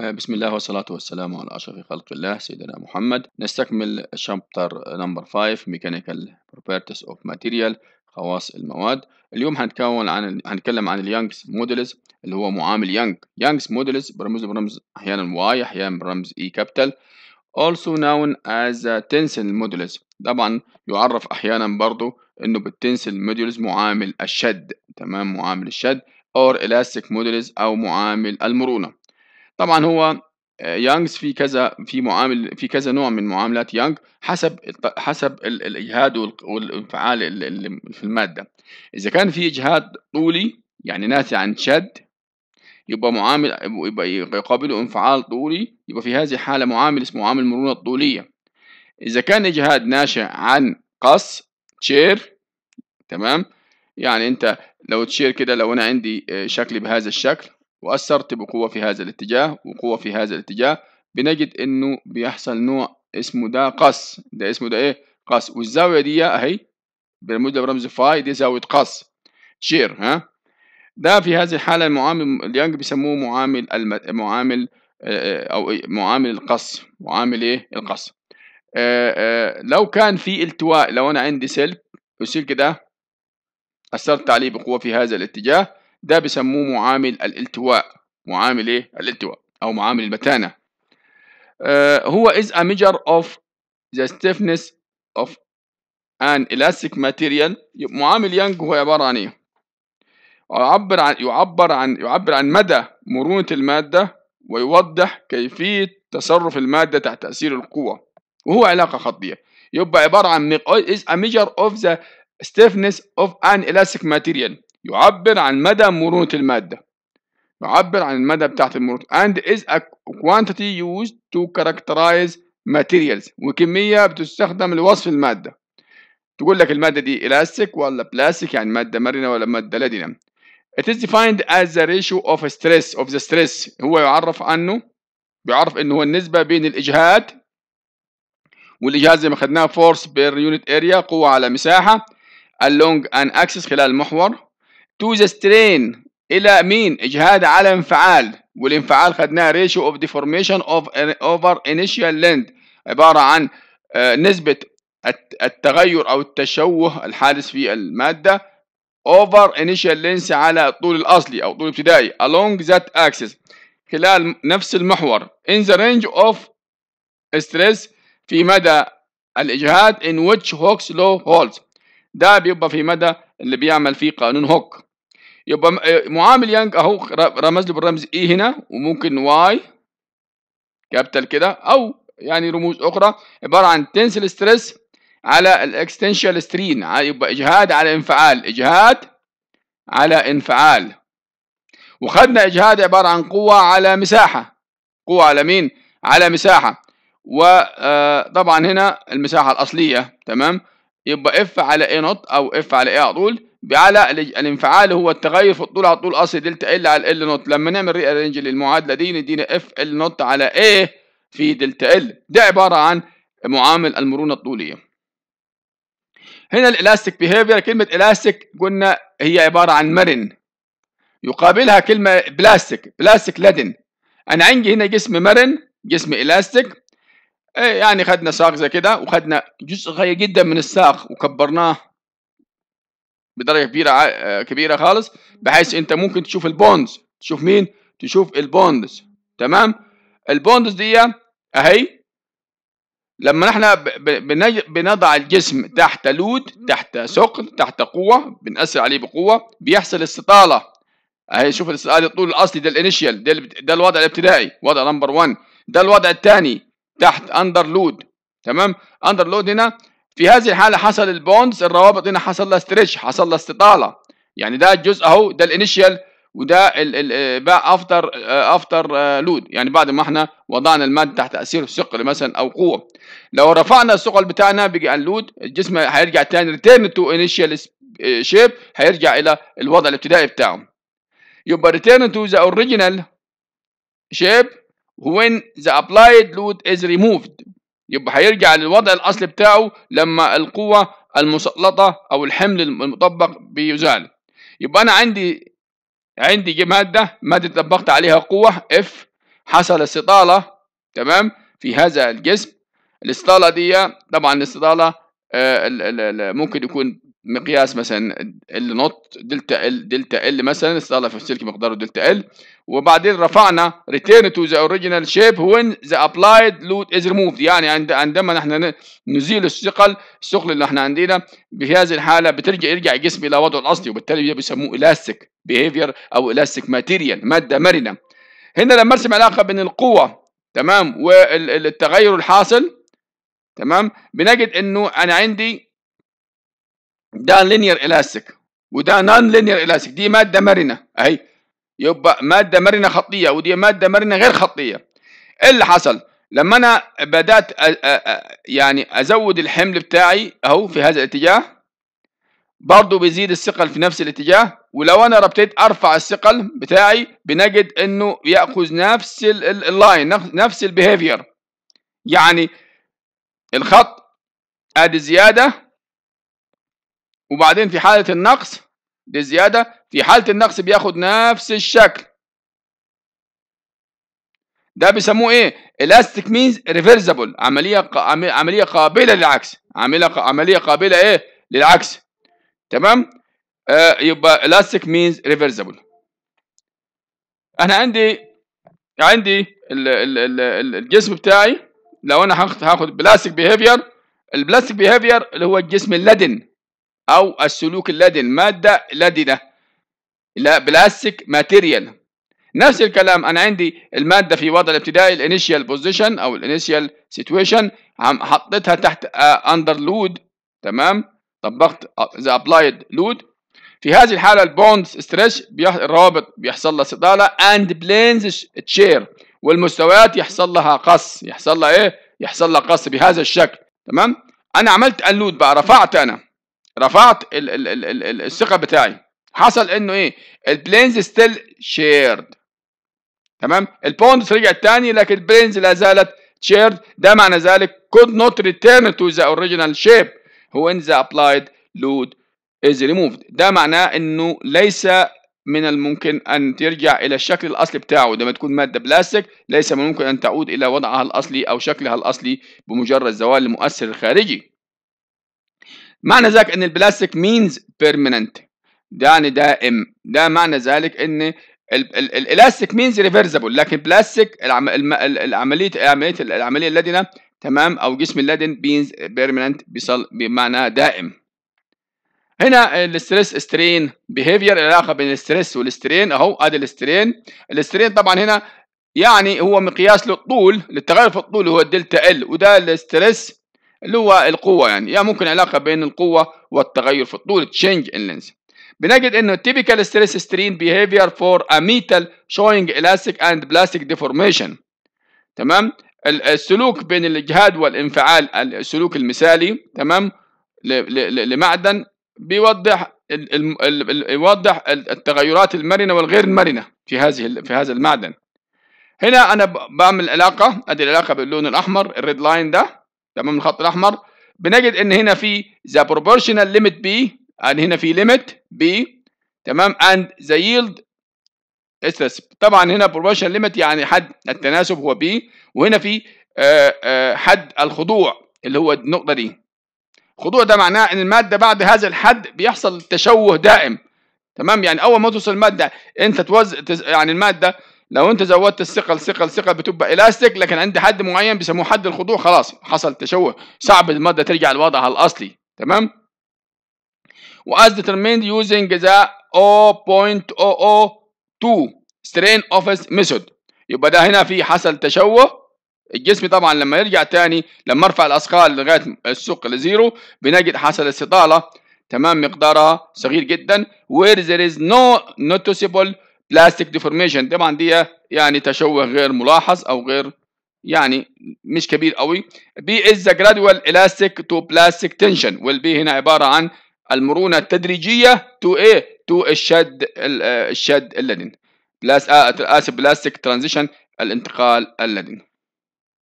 آه، بسم الله والصلاة والسلام على أشرف خلق الله سيدنا محمد نستكمل شابتر نمبر 5 ميكانيكال بروبرتيز اوف ماتيريال خواص المواد اليوم هنتكون عن هنتكلم عن اليانجز موديلز اللي هو معامل يانج يانجز موديلز برمزه برمز أحيانا واي أحيانا برمز إي e كابيتال also known as tensile modulus طبعا يعرف أحيانا برضو إنه بالتنسل موديلز معامل الشد تمام معامل الشد or elastic modulus أو معامل المرونة طبعا هو يانجز آه، في كذا في معامل في كذا نوع من معاملات يانج حسب حسب الاجهاد والانفعال اللي في الماده اذا كان في اجهاد طولي يعني ناتج عن شد يبقى معامل يبقى يقابله انفعال طولي يبقى في هذه الحاله معامل اسمه معامل المرونه الطوليه اذا كان اجهاد ناشئ عن قص تشير تمام يعني انت لو تشير كده لو انا عندي آه، شكلي بهذا الشكل وأثرت بقوة في هذا الاتجاه وقوة في هذا الاتجاه بنجد إنه بيحصل نوع اسمه ده قص ده اسمه ده إيه قص والزاوية دي أهي بالموجب برمز فاي دي زاوية قص شير ها ده في هذه الحالة المعامل اليانج بيسموه معامل المد... معامل آه، أو معامل القص معامل إيه القص آه، آه، لو كان في التواء لو أنا عندي سلك والسلك ده أثرت عليه بقوة في هذا الاتجاه ده بيسموه معامل الالتواء معامل ايه الالتواء او معامل المتانه آه، هو is a measure of the stiffness of an elastic material معامل يانج هو عباره عن ايه يعبر عن يعبر عن يعبر عن مدى مرونة المادة ويوضح كيفية تصرف المادة تحت تأثير القوة وهو علاقة خطية يبقى عبارة عن is a measure of the stiffness of an elastic material يعبر عن مدى مرونة المادة يعبر عن المدى بتاعة المرونة and is a quantity used to characterize materials وكمية بتستخدم لوصف المادة تقول لك المادة دي إلاستيك ولا بلاستيك يعني مادة مرنة ولا مادة لدنة It is defined as the ratio of stress of the stress هو يعرف عنه بيعرف إنه هو النسبة بين الإجهاد والإجهاد زي ما خدناه force per unit area قوة على مساحة along an axis خلال المحور to the strain الى مين اجهاد على انفعال والانفعال خدناه ratio of deformation of over initial length عباره عن آه، نسبه التغير او التشوه الحادث في الماده over initial length على الطول الاصلي او طول ابتدائي along that axis خلال نفس المحور in the range of stress في مدى الاجهاد in which Hooke's law holds ده بيبقى في مدى اللي بيعمل فيه قانون هوك يبقى آه، معامل يانج اهو رمز له بالرمز اي هنا وممكن واي كابيتال كده او يعني رموز اخرى عباره عن تنسل ستريس على الاكستنشال سترين يبقى اجهاد على انفعال اجهاد على انفعال وخدنا اجهاد عباره عن قوه على مساحه قوه على مين على مساحه وطبعا آه، هنا المساحه الاصليه تمام يبقى اف على اي نوت او اف على اي على طول على الانفعال هو التغير في الطول على طول اصل دلتا ال على ال نوت لما نعمل ري ارينج للمعادله دي ندينا اف ال نوت على ايه في دلتا ال ده عباره عن معامل المرونه الطوليه هنا الالاستيك بيهيفير كلمه الاستيك قلنا هي عباره عن مرن يقابلها كلمه بلاستيك بلاستيك لدن انا عندي هنا جسم مرن جسم الاستيك إيه، يعني خدنا ساق زي كده وخدنا جزء صغير جدا من الساق وكبرناه بدرجه كبيره آه، كبيره خالص بحيث انت ممكن تشوف البوندز تشوف مين تشوف البوندز تمام البوندز دي اهي لما احنا بنضع الجسم تحت لود تحت ثقل تحت قوه بنأثر عليه بقوه بيحصل استطاله اهي شوف الاستطاله الطول الاصلي ده الانيشال ده, ده الوضع الابتدائي وضع نمبر 1 ده الوضع الثاني تحت اندر لود تمام اندر لود هنا في هذه الحاله حصل البوندز الروابط هنا حصل لها ستريتش حصل لها استطاله يعني ده الجزء اهو ده الانيشال وده بقى افتر افتر لود يعني بعد ما احنا وضعنا الماده تحت تاثير الثقل مثلا او قوه لو رفعنا الثقل بتاعنا بيجي اللود الجسم هيرجع تاني ريتيرن تو انيشال شيب هيرجع الى الوضع الابتدائي بتاعه يبقى ريتيرن تو ذا اوريجينال شيب وين ذا ابلايد لود از ريموفد يبقى هيرجع للوضع الاصلي بتاعه لما القوه المسلطه او الحمل المطبق بيزال يبقى انا عندي عندي ماده ماده طبقت عليها قوه اف حصل استطاله تمام في هذا الجسم الاستطاله دي طبعا الاستطاله آه، ممكن يكون مقياس مثلا ال نوت دلتا ال دلتا ال مثلا في السلك مقداره دلتا ال وبعدين رفعنا ريتيرن تو ذا اوريجينال شيب وين ذا ابلايد لود از ريموفد يعني عند عندما نحن نزيل الثقل الثقل اللي احنا عندنا في هذه الحاله بترجع يرجع الجسم الى وضعه الاصلي وبالتالي بيسموه الاستيك بيهيفير او الاستيك ماتيريال ماده مرنه هنا لما ارسم علاقه بين القوه تمام والتغير الحاصل تمام بنجد انه انا عندي ده لينير إلاستيك وده نان لينير إلاستيك دي مادة مرنة أهي يبقى مادة مرنة خطية ودي مادة مرنة غير خطية إيه اللي حصل؟ لما أنا بدأت أ أ أ يعني أزود الحمل بتاعي أهو في هذا الاتجاه برضه بيزيد الثقل في نفس الاتجاه ولو انا ربطيت ارفع الثقل بتاعي بنجد انه ياخذ نفس اللاين نفس البيهيفير يعني الخط ادي زياده وبعدين في حالة النقص دي زيادة في حالة النقص بياخد نفس الشكل ده بيسموه ايه؟ Elastic means reversible عملية ق... عملية قابلة للعكس عملية ق... عملية قابلة ايه؟ للعكس تمام؟ آه يبقى Elastic means reversible انا عندي عندي ال... ال... ال... الجسم بتاعي لو انا هاخد بلاستيك بيهيفير البلاستيك بيهيفير اللي هو الجسم اللدن أو السلوك اللدن مادة لدنة لا بلاستيك ماتيريال نفس الكلام أنا عندي المادة في وضع الابتدائي الانيشيال بوزيشن أو الانيشيال سيتويشن عم حطيتها تحت أندر آه، لود تمام طبقت ذا ابلايد لود في هذه الحالة البوند ستريتش الروابط بيحصل لها صدالة اند بلينز تشير والمستويات يحصل لها قص يحصل لها ايه؟ يحصل لها قص بهذا الشكل تمام؟ أنا عملت لود بقى رفعت أنا رفعت ال ال ال ال الثقه بتاعي حصل انه ايه البلينز ستيل شيرد تمام البوندز رجعت تاني لكن البلينز لا زالت شيرد ده معنى ذلك could not return to the original shape when the applied load is removed ده معناه انه ليس من الممكن ان ترجع الى الشكل الاصلي بتاعه لما تكون ماده بلاستيك ليس من الممكن ان تعود الى وضعها الاصلي او شكلها الاصلي بمجرد زوال المؤثر الخارجي معنى ذلك ان البلاستيك مينز بيرمننت يعني دائم ده معنى ذلك ان الالاستيك مينز ريفرسبل لكن بلاستيك العمليه العمليه العمليه اللدنه تمام او جسم اللدن بينز بيرمننت بمعنى دائم هنا الستريس سترين بيهيفير العلاقه بين الستريس والسترين اهو ادي الاسترين الاسترين طبعا هنا يعني هو مقياس للطول للتغير في الطول هو الدلتا ال وده الستريس اللي هو القوة يعني يعني ممكن علاقة بين القوة والتغير في الطول تشينج ان لينز بنجد انه typical stress سترين behavior for a metal showing elastic and plastic deformation تمام السلوك بين الاجهاد والانفعال السلوك المثالي تمام لمعدن بيوضح يوضح التغيرات المرنه والغير المرنه في هذه في هذا المعدن هنا انا بعمل علاقه ادي العلاقه باللون الاحمر الريد لاين ده تمام الخط الاحمر بنجد ان هنا في ذا بروبورشنال ليميت بي يعني هنا في ليميت بي تمام اند ذا ييلد استرس طبعا هنا بروبورشنال ليميت يعني حد التناسب هو بي وهنا في آه، آه، حد الخضوع اللي هو النقطه دي خضوع ده معناه ان الماده بعد هذا الحد بيحصل تشوه دائم تمام يعني اول ما توصل الماده انت توز يعني الماده لو انت زودت الثقل ثقل ثقل بتبقى الاستيك لكن عند حد معين بيسموه حد الخضوع خلاص حصل تشوه صعب الماده ترجع لوضعها الاصلي تمام واز determined using the 0.002 strain office method يبقى ده هنا في حصل تشوه الجسم طبعا لما يرجع تاني لما ارفع الاثقال لغايه السوق لزيرو بنجد حصل استطاله تمام مقدارها صغير جدا where there is no noticeable بلاستيك ديفورميشن طبعا دي يعني تشوه غير ملاحظ او غير يعني مش كبير قوي بي از جرادوال الاستيك تو بلاستيك تنشن والبي هنا عباره عن المرونه التدريجيه تو ايه تو الشد الشد اللدن بلاس اسف بلاستيك ترانزيشن الانتقال اللدن